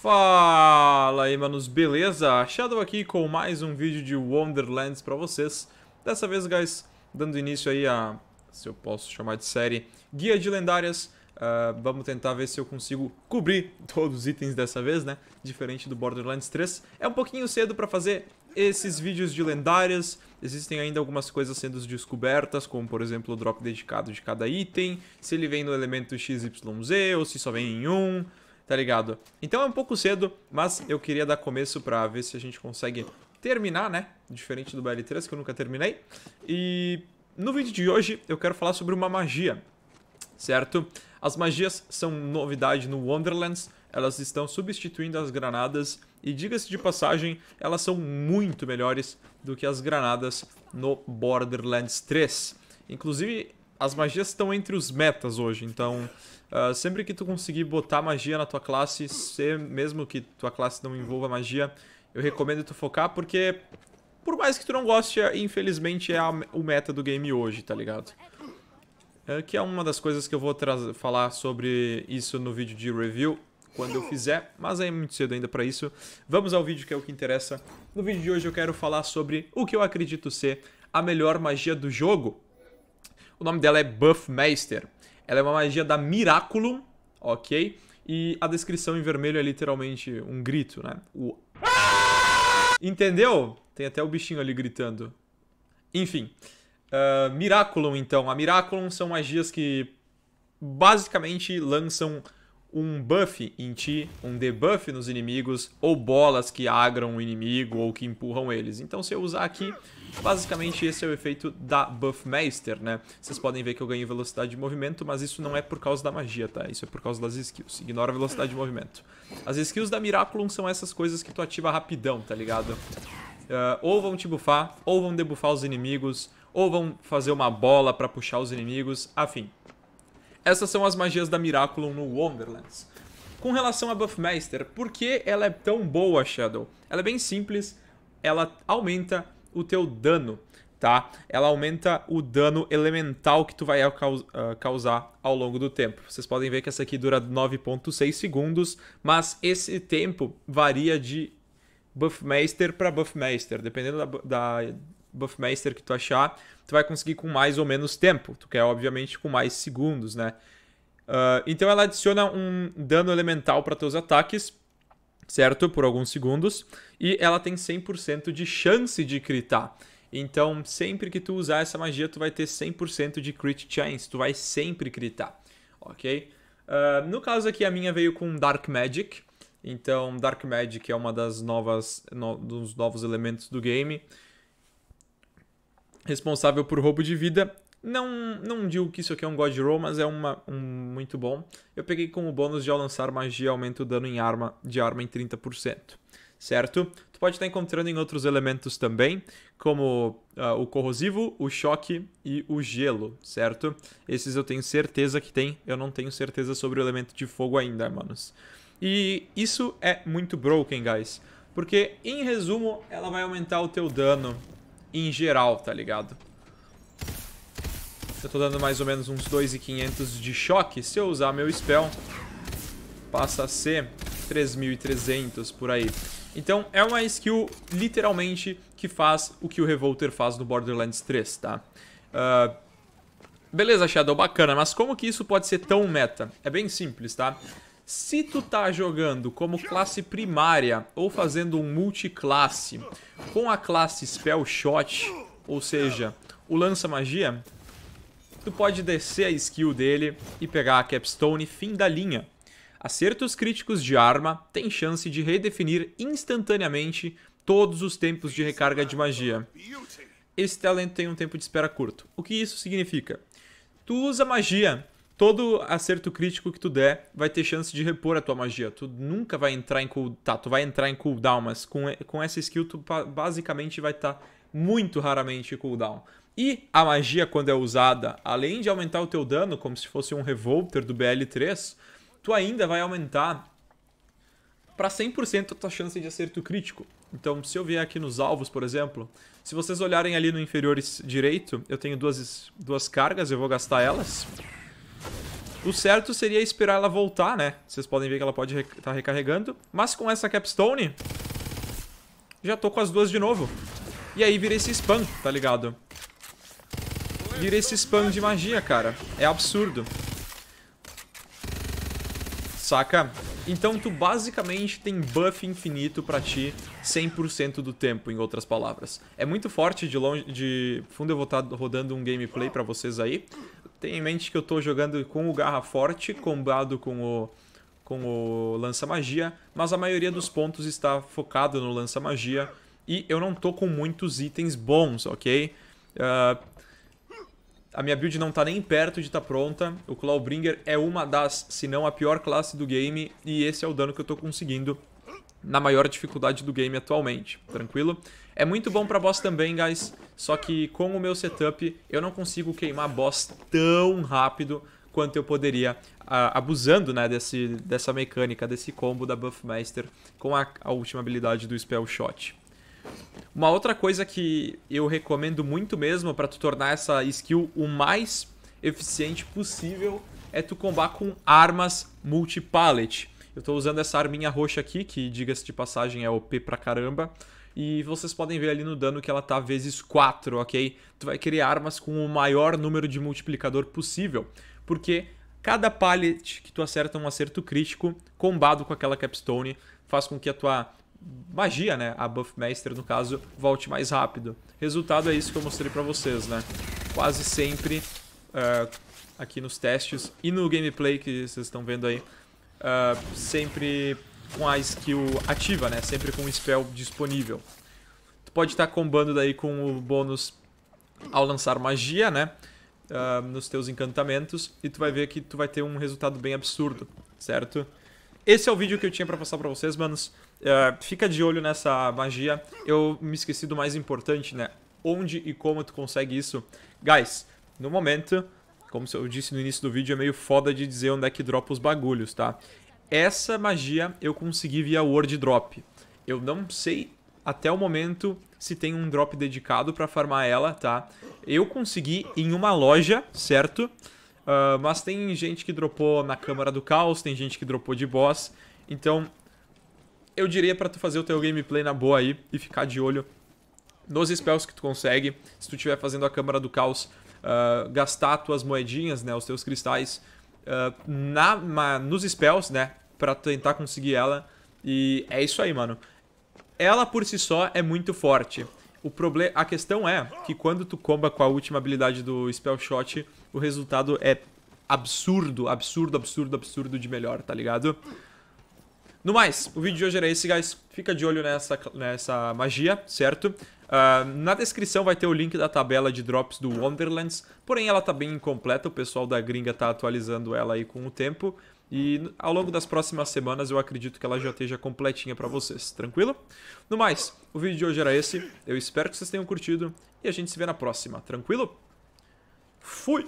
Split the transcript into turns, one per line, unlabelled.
Fala aí, manos, beleza? Shadow aqui com mais um vídeo de Wonderlands pra vocês. Dessa vez, guys, dando início aí a, se eu posso chamar de série, Guia de Lendárias. Uh, vamos tentar ver se eu consigo cobrir todos os itens dessa vez, né? Diferente do Borderlands 3. É um pouquinho cedo pra fazer esses vídeos de lendárias. Existem ainda algumas coisas sendo descobertas, como por exemplo o drop dedicado de cada item, se ele vem no elemento XYZ ou se só vem em um tá ligado? Então é um pouco cedo, mas eu queria dar começo pra ver se a gente consegue terminar, né? Diferente do BL3, que eu nunca terminei. E no vídeo de hoje eu quero falar sobre uma magia, certo? As magias são novidade no Wonderlands, elas estão substituindo as granadas e diga-se de passagem, elas são muito melhores do que as granadas no Borderlands 3. Inclusive, as magias estão entre os metas hoje, então uh, sempre que tu conseguir botar magia na tua classe, se, mesmo que tua classe não envolva magia, eu recomendo tu focar porque por mais que tu não goste, é, infelizmente é a, o meta do game hoje, tá ligado? É, que é uma das coisas que eu vou falar sobre isso no vídeo de review quando eu fizer, mas é muito cedo ainda para isso. Vamos ao vídeo que é o que interessa. No vídeo de hoje eu quero falar sobre o que eu acredito ser a melhor magia do jogo, o nome dela é Buffmaster. Ela é uma magia da Miraculum, ok? E a descrição em vermelho é literalmente um grito, né? O... Entendeu? Tem até o bichinho ali gritando. Enfim. Uh, Miraculum, então. A Miraculum são magias que basicamente lançam um buff em ti, um debuff nos inimigos, ou bolas que agram o inimigo ou que empurram eles. Então se eu usar aqui, basicamente esse é o efeito da Buffmeister, né? Vocês podem ver que eu ganho velocidade de movimento, mas isso não é por causa da magia, tá? Isso é por causa das skills. Ignora a velocidade de movimento. As skills da Miraculum são essas coisas que tu ativa rapidão, tá ligado? Uh, ou vão te buffar, ou vão debuffar os inimigos, ou vão fazer uma bola pra puxar os inimigos, afim. Essas são as magias da Miraculum no Wonderlands. Com relação a Buffmaster, por que ela é tão boa, Shadow? Ela é bem simples, ela aumenta o teu dano, tá? Ela aumenta o dano elemental que tu vai ah, causar ao longo do tempo. Vocês podem ver que essa aqui dura 9.6 segundos, mas esse tempo varia de Buffmaster para Buffmaster, dependendo da, da Buffmaster que tu achar, tu vai conseguir com mais ou menos tempo. Tu quer, obviamente, com mais segundos, né? Uh, então ela adiciona um dano elemental para teus ataques, certo? Por alguns segundos. E ela tem 100% de chance de critar. Então, sempre que tu usar essa magia, tu vai ter 100% de crit chance. Tu vai sempre critar, ok? Uh, no caso aqui, a minha veio com Dark Magic. Então, Dark Magic é uma das novas, no, dos novos elementos do game responsável por roubo de vida. Não, não digo que isso aqui é um God Roll, mas é uma, um muito bom. Eu peguei como bônus de ao lançar magia, aumenta o dano em arma, de arma em 30%. Certo? Tu pode estar encontrando em outros elementos também, como uh, o corrosivo, o choque e o gelo, certo? Esses eu tenho certeza que tem, eu não tenho certeza sobre o elemento de fogo ainda, manos. E isso é muito broken, guys. Porque, em resumo, ela vai aumentar o teu dano em geral, tá ligado? Eu tô dando mais ou menos uns 2.500 de choque. Se eu usar meu spell, passa a ser 3.300 por aí. Então, é uma skill, literalmente, que faz o que o Revolter faz no Borderlands 3, tá? Uh, beleza, Shadow, bacana, mas como que isso pode ser tão meta? É bem simples, tá? Se tu tá jogando como classe primária ou fazendo um multiclasse com a classe Spell Shot, ou seja, o lança magia, tu pode descer a skill dele e pegar a Capstone fim da linha. Acertos críticos de arma têm chance de redefinir instantaneamente todos os tempos de recarga de magia. Esse talento tem um tempo de espera curto. O que isso significa? Tu usa magia todo acerto crítico que tu der vai ter chance de repor a tua magia. Tu nunca vai entrar em cooldown. Tá, tu vai entrar em cooldown, mas com, com essa skill tu basicamente vai estar tá muito raramente em cooldown. E a magia, quando é usada, além de aumentar o teu dano, como se fosse um revolter do BL3, tu ainda vai aumentar para 100% a tua chance de acerto crítico. Então, se eu vier aqui nos alvos, por exemplo, se vocês olharem ali no inferior direito, eu tenho duas, duas cargas, eu vou gastar elas. O certo seria esperar ela voltar, né? Vocês podem ver que ela pode estar rec tá recarregando. Mas com essa capstone, já tô com as duas de novo. E aí vira esse spam, tá ligado? Vira esse spam de magia, cara. É absurdo. Saca? Então tu basicamente tem buff infinito pra ti 100% do tempo, em outras palavras. É muito forte de longe, de fundo eu vou estar tá rodando um gameplay pra vocês aí. Tenha em mente que eu tô jogando com o Garra Forte, combado com o com o Lança Magia, mas a maioria dos pontos está focado no Lança Magia e eu não tô com muitos itens bons, ok? Uh, a minha build não tá nem perto de estar tá pronta. O Clawbringer é uma das, se não a pior classe do game. E esse é o dano que eu tô conseguindo na maior dificuldade do game atualmente, tranquilo? É muito bom pra boss também, guys, só que com o meu setup eu não consigo queimar boss tão rápido quanto eu poderia, abusando né, desse, dessa mecânica, desse combo da Buffmaster com a, a última habilidade do Spell Shot. Uma outra coisa que eu recomendo muito mesmo para tu tornar essa skill o mais eficiente possível é tu combar com armas multi-pallet. Eu estou usando essa arminha roxa aqui, que diga-se de passagem é OP pra caramba. E vocês podem ver ali no dano que ela tá vezes 4, ok? Tu vai criar armas com o maior número de multiplicador possível. Porque cada pallet que tu acerta um acerto crítico, combado com aquela capstone, faz com que a tua magia, né? A Buff Master, no caso, volte mais rápido. Resultado é isso que eu mostrei pra vocês, né? Quase sempre, uh, aqui nos testes e no gameplay que vocês estão vendo aí, uh, sempre com a skill ativa, né? Sempre com o spell disponível. Tu pode estar tá combando daí com o bônus ao lançar magia, né? Uh, nos teus encantamentos e tu vai ver que tu vai ter um resultado bem absurdo, certo? Esse é o vídeo que eu tinha para passar para vocês, manos. Uh, fica de olho nessa magia. Eu me esqueci do mais importante, né? Onde e como tu consegue isso. Guys, no momento, como eu disse no início do vídeo, é meio foda de dizer onde é que dropa os bagulhos, tá? Essa magia eu consegui via Word Drop. Eu não sei até o momento se tem um drop dedicado para farmar ela, tá? Eu consegui em uma loja, certo? Uh, mas tem gente que dropou na Câmara do Caos, tem gente que dropou de boss. Então, eu diria pra tu fazer o teu gameplay na boa aí e ficar de olho nos spells que tu consegue. Se tu estiver fazendo a Câmara do Caos, uh, gastar tuas moedinhas, né, os teus cristais, uh, na, nos spells, né, pra tentar conseguir ela. E é isso aí, mano. Ela por si só é muito forte. O problema, a questão é que quando tu comba com a última habilidade do Spell Shot, o resultado é absurdo, absurdo, absurdo, absurdo de melhor, tá ligado? No mais, o vídeo de hoje era esse, guys. Fica de olho nessa, nessa magia, certo? Uh, na descrição vai ter o link da tabela de drops do Wonderlands, porém ela tá bem incompleta, o pessoal da gringa tá atualizando ela aí com o tempo. E ao longo das próximas semanas eu acredito que ela já esteja completinha para vocês, tranquilo? No mais, o vídeo de hoje era esse. Eu espero que vocês tenham curtido e a gente se vê na próxima, tranquilo? Fui!